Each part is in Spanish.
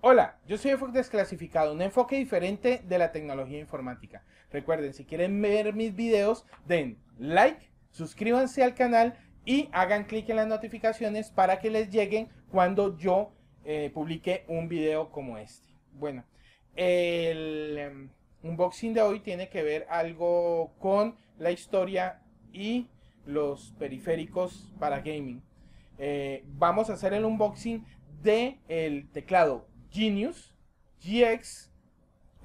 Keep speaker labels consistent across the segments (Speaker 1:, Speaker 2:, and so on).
Speaker 1: Hola, yo soy Desclasificado, un enfoque diferente de la tecnología informática. Recuerden, si quieren ver mis videos, den like, suscríbanse al canal y hagan clic en las notificaciones para que les lleguen cuando yo eh, publique un video como este. Bueno, el em, unboxing de hoy tiene que ver algo con la historia y los periféricos para gaming. Eh, vamos a hacer el unboxing del teclado Genius, GX,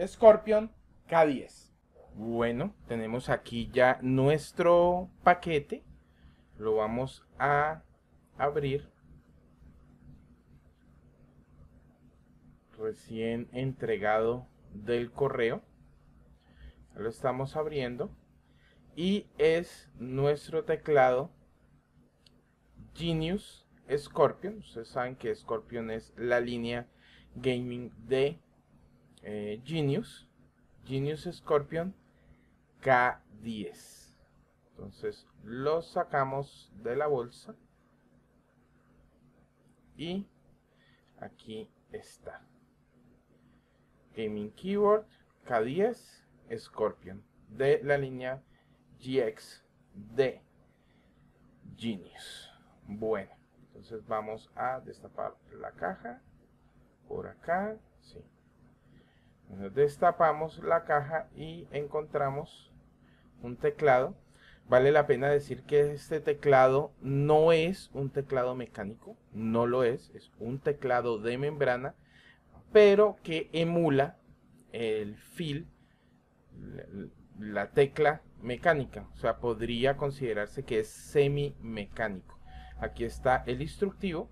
Speaker 1: Scorpion, K10. Bueno, tenemos aquí ya nuestro paquete. Lo vamos a abrir. Recién entregado del correo. Lo estamos abriendo. Y es nuestro teclado Genius Scorpion. Ustedes saben que Scorpion es la línea Gaming de eh, Genius, Genius Scorpion K10. Entonces lo sacamos de la bolsa y aquí está. Gaming Keyboard K10 Scorpion de la línea GX de Genius. Bueno, entonces vamos a destapar la caja por acá, sí. destapamos la caja y encontramos un teclado. Vale la pena decir que este teclado no es un teclado mecánico, no lo es, es un teclado de membrana, pero que emula el fil la tecla mecánica, o sea, podría considerarse que es semi mecánico. Aquí está el instructivo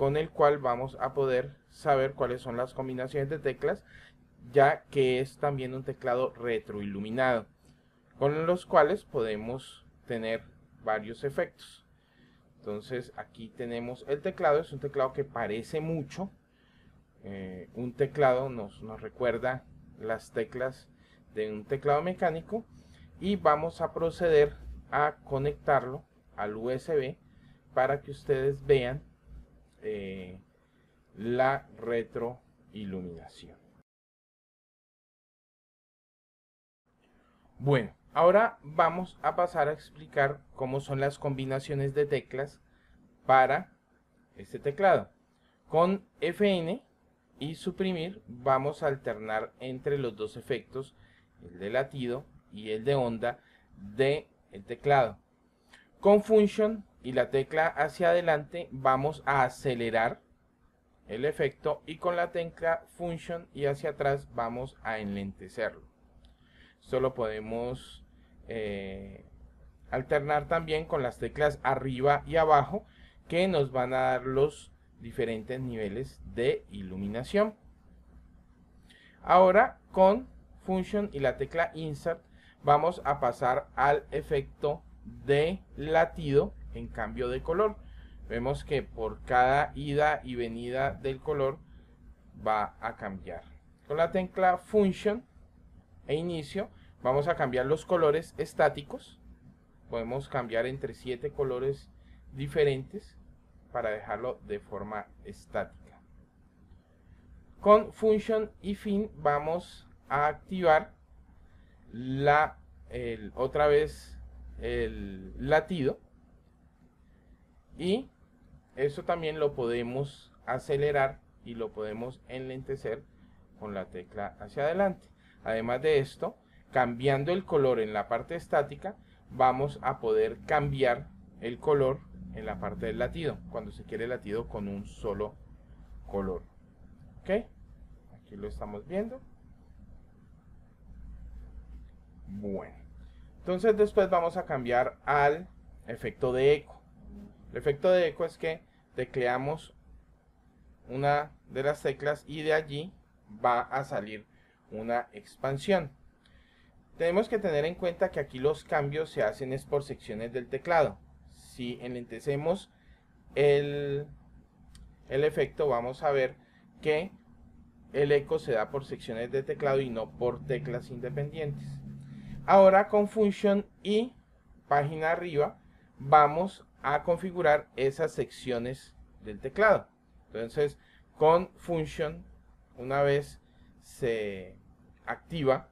Speaker 1: con el cual vamos a poder saber cuáles son las combinaciones de teclas, ya que es también un teclado retroiluminado, con los cuales podemos tener varios efectos. Entonces aquí tenemos el teclado, es un teclado que parece mucho, eh, un teclado nos recuerda las teclas de un teclado mecánico y vamos a proceder a conectarlo al USB para que ustedes vean eh, la retroiluminación. Bueno, ahora vamos a pasar a explicar cómo son las combinaciones de teclas para este teclado. Con Fn y suprimir vamos a alternar entre los dos efectos, el de latido y el de onda del el teclado. Con Function y la tecla hacia adelante vamos a acelerar el efecto y con la tecla function y hacia atrás vamos a enlentecerlo. Esto lo podemos eh, alternar también con las teclas arriba y abajo que nos van a dar los diferentes niveles de iluminación. Ahora con function y la tecla insert vamos a pasar al efecto de latido en cambio de color. Vemos que por cada ida y venida del color va a cambiar. Con la tecla Function e Inicio vamos a cambiar los colores estáticos. Podemos cambiar entre siete colores diferentes para dejarlo de forma estática. Con Function y Fin vamos a activar la, otra vez el latido y eso también lo podemos acelerar y lo podemos enlentecer con la tecla hacia adelante. Además de esto, cambiando el color en la parte estática, vamos a poder cambiar el color en la parte del latido, cuando se quiere latido con un solo color. ¿Ok? Aquí lo estamos viendo. Bueno. Entonces después vamos a cambiar al efecto de eco. El efecto de eco es que tecleamos una de las teclas y de allí va a salir una expansión. Tenemos que tener en cuenta que aquí los cambios se hacen por secciones del teclado. Si enlentecemos el, el efecto vamos a ver que el eco se da por secciones de teclado y no por teclas independientes. Ahora con Function y página arriba vamos a configurar esas secciones del teclado. Entonces, con function, una vez se activa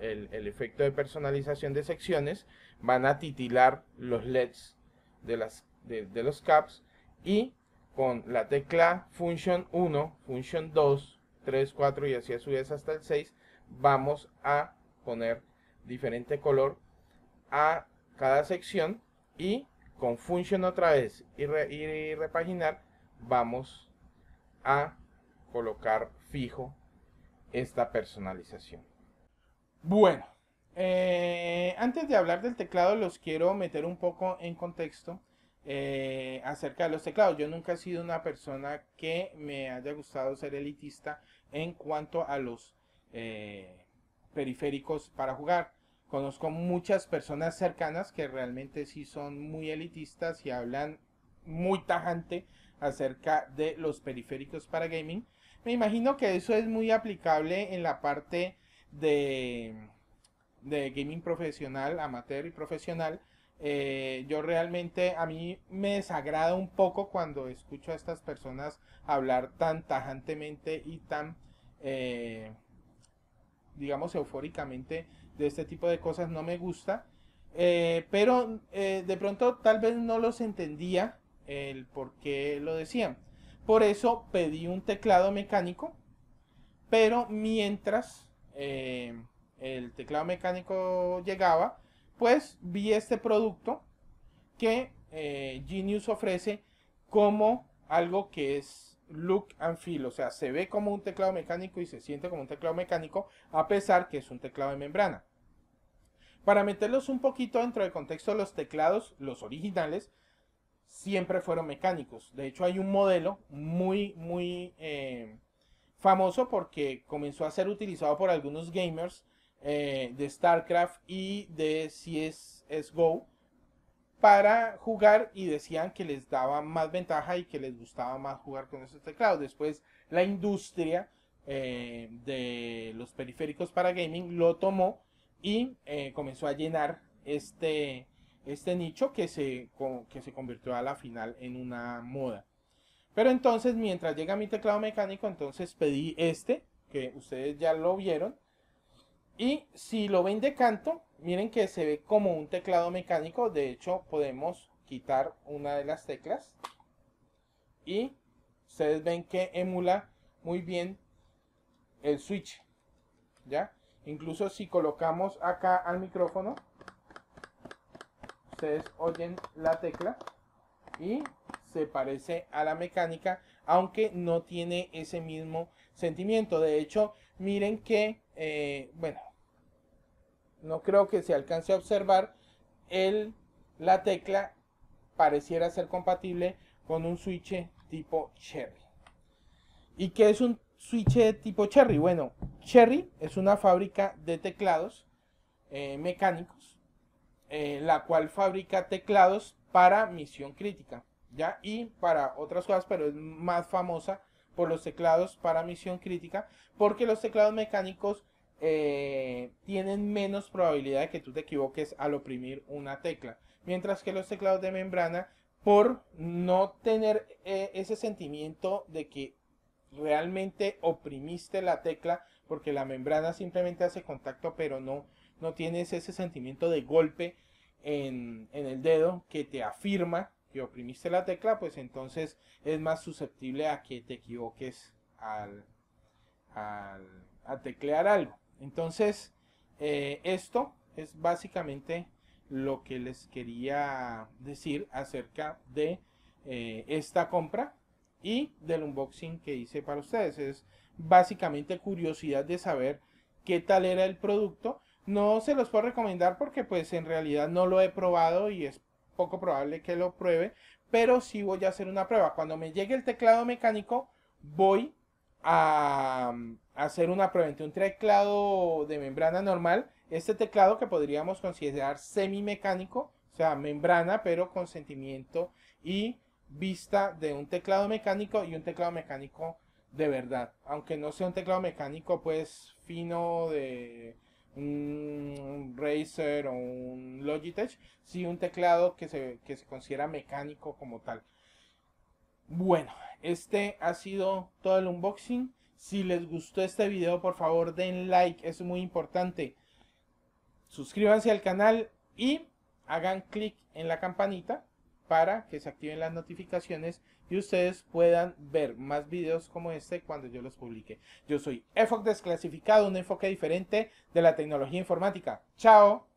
Speaker 1: el, efecto de personalización de secciones, van a titilar los LEDs de, las, de, los caps y con la tecla function 1, function 2, 3, 4 y así a su vez hasta el 6, vamos a poner diferente color a cada sección y con function otra vez y, repaginar, vamos a colocar fijo esta personalización. Bueno, eh, antes de hablar del teclado, los quiero meter un poco en contexto eh, acerca de los teclados. Yo nunca he sido una persona que me haya gustado ser elitista en cuanto a los eh, periféricos para jugar conozco muchas personas cercanas que realmente sí son muy elitistas y hablan muy tajante acerca de los periféricos para gaming. Me imagino que eso es muy aplicable en la parte de, de gaming profesional, amateur y profesional. Eh, yo realmente a mí me desagrada un poco cuando escucho a estas personas hablar tan tajantemente y tan, eh, digamos, eufóricamente de este tipo de cosas no me gusta. Eh, pero eh, de pronto tal vez no los entendía el por qué lo decían. Por eso pedí un teclado mecánico, pero mientras eh, el teclado mecánico llegaba, pues vi este producto que Genius ofrece como algo que es look and feel, o sea, se ve como un teclado mecánico y se siente como un teclado mecánico, a pesar que es un teclado de membrana. Para meterlos un poquito dentro del contexto, los teclados, los originales, siempre fueron mecánicos. De hecho, hay un modelo muy, muy eh, famoso porque comenzó a ser utilizado por algunos gamers eh, de StarCraft y de CSGO para jugar y decían que les daba más ventaja y que les gustaba más jugar con esos teclados. Después la industria eh, de los periféricos para gaming lo tomó y eh, comenzó a llenar este, este nicho que se, que se convirtió a la final en una moda. Pero entonces mientras llega mi teclado mecánico, entonces pedí este, que ustedes ya lo vieron. Y si lo ven de canto, miren que se ve como un teclado mecánico. De hecho, podemos quitar una de las teclas. Y ustedes ven que emula muy bien el switch. ¿Ya? Incluso si colocamos acá al micrófono, ustedes oyen la tecla y se parece a la mecánica, aunque no tiene ese mismo sentimiento. De hecho, miren que, eh, bueno, no creo que se alcance a observar, el, la tecla pareciera ser compatible con un switch tipo Cherry. ¿Y qué es un switch tipo Cherry? Bueno, Cherry es una fábrica de teclados eh, mecánicos, eh, la cual fabrica teclados para misión crítica, ¿ya? Y para otras cosas, pero es más famosa por los teclados para misión crítica, porque los teclados mecánicos eh, tienen menos probabilidad de que tú te equivoques al oprimir una tecla. Mientras que los teclados de membrana, por no tener eh, ese sentimiento de que realmente oprimiste la tecla, porque la membrana simplemente hace contacto, pero no, no tienes ese sentimiento de golpe en, el dedo que te afirma que oprimiste la tecla, pues entonces es más susceptible a que te equivoques al, a teclear algo. Entonces, eh, esto es básicamente lo que les quería decir acerca de eh, esta compra y del unboxing que hice para ustedes. Es básicamente curiosidad de saber qué tal era el producto. No se los puedo recomendar porque pues en realidad no lo he probado y es poco probable que lo pruebe, pero sí voy a hacer una prueba. Cuando me llegue el teclado mecánico voy a, hacer una prueba un teclado de membrana normal, este teclado que podríamos considerar mecánico o sea, membrana pero con sentimiento y vista de un teclado mecánico y un teclado mecánico de verdad. Aunque no sea un teclado mecánico pues fino de un Razer o un Logitech, sí un teclado que se, que se considera mecánico como tal. Bueno, este ha sido todo el unboxing. Si les gustó este video, por favor den like, es muy importante. Suscríbanse al canal y hagan clic en la campanita para que se activen las notificaciones y ustedes puedan ver más videos como este cuando yo los publique. Yo soy EFOC Desclasificado, un enfoque diferente de la tecnología informática. ¡Chao!